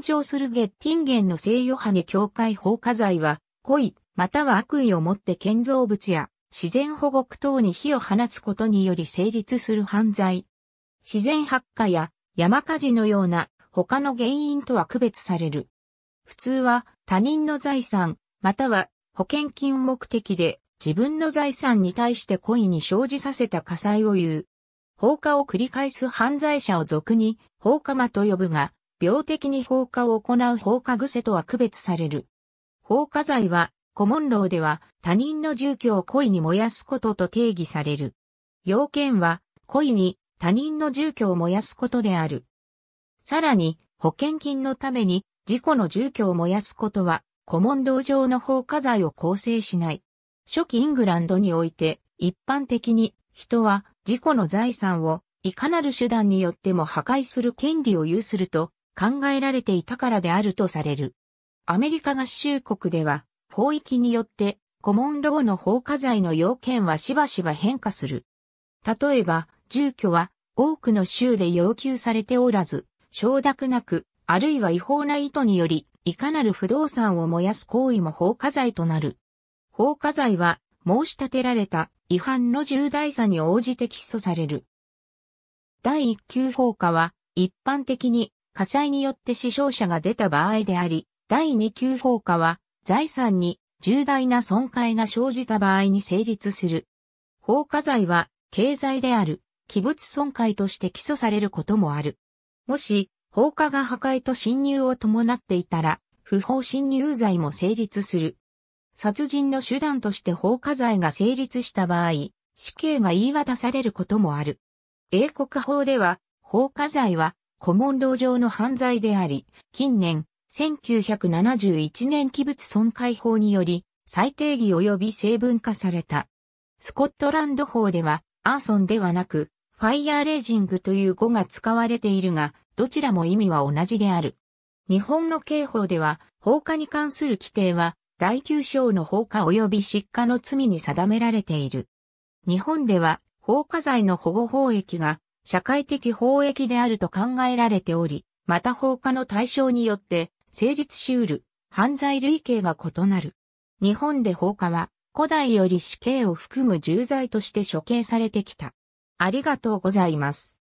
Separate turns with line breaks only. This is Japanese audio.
献上するゲッティンゲンの聖ヨハネ教会放火罪は、故意、または悪意をもって建造物や自然保護区等に火を放つことにより成立する犯罪。自然発火や山火事のような他の原因とは区別される。普通は他人の財産、または保険金目的で自分の財産に対して故意に生じさせた火災を言う。放火を繰り返す犯罪者を俗に放火魔と呼ぶが、病的に放火を行う放火癖とは区別される。放火罪は、古文論では他人の住居を故意に燃やすことと定義される。要件は、故意に他人の住居を燃やすことである。さらに、保険金のために事故の住居を燃やすことは、古文道上の放火罪を構成しない。初期イングランドにおいて、一般的に人は事故の財産をいかなる手段によっても破壊する権利を有すると考えられていたからであるとされる。アメリカ合衆国では、法域によって、コモンローの放火罪の要件はしばしば変化する。例えば、住居は多くの州で要求されておらず、承諾なく、あるいは違法な意図により、いかなる不動産を燃やす行為も放火罪となる。放火罪は、申し立てられた違反の重大さに応じて起訴される。第一級放火は、一般的に火災によって死傷者が出た場合であり、第二級放火は、財産に重大な損壊が生じた場合に成立する。放火罪は、経済である、器物損壊として起訴されることもある。もし、放火が破壊と侵入を伴っていたら、不法侵入罪も成立する。殺人の手段として放火罪が成立した場合、死刑が言い渡されることもある。英国法では、放火罪は古文道上の犯罪であり、近年、1971年器物損壊法により、再定義及び成分化された。スコットランド法では、アーソンではなく、ファイヤーレイジングという語が使われているが、どちらも意味は同じである。日本の刑法では、放火に関する規定は、第9章の放火及び失火の罪に定められている。日本では、放火罪の保護法益が社会的法益であると考えられており、また放火の対象によって成立し得る犯罪類型が異なる。日本で放火は古代より死刑を含む重罪として処刑されてきた。ありがとうございます。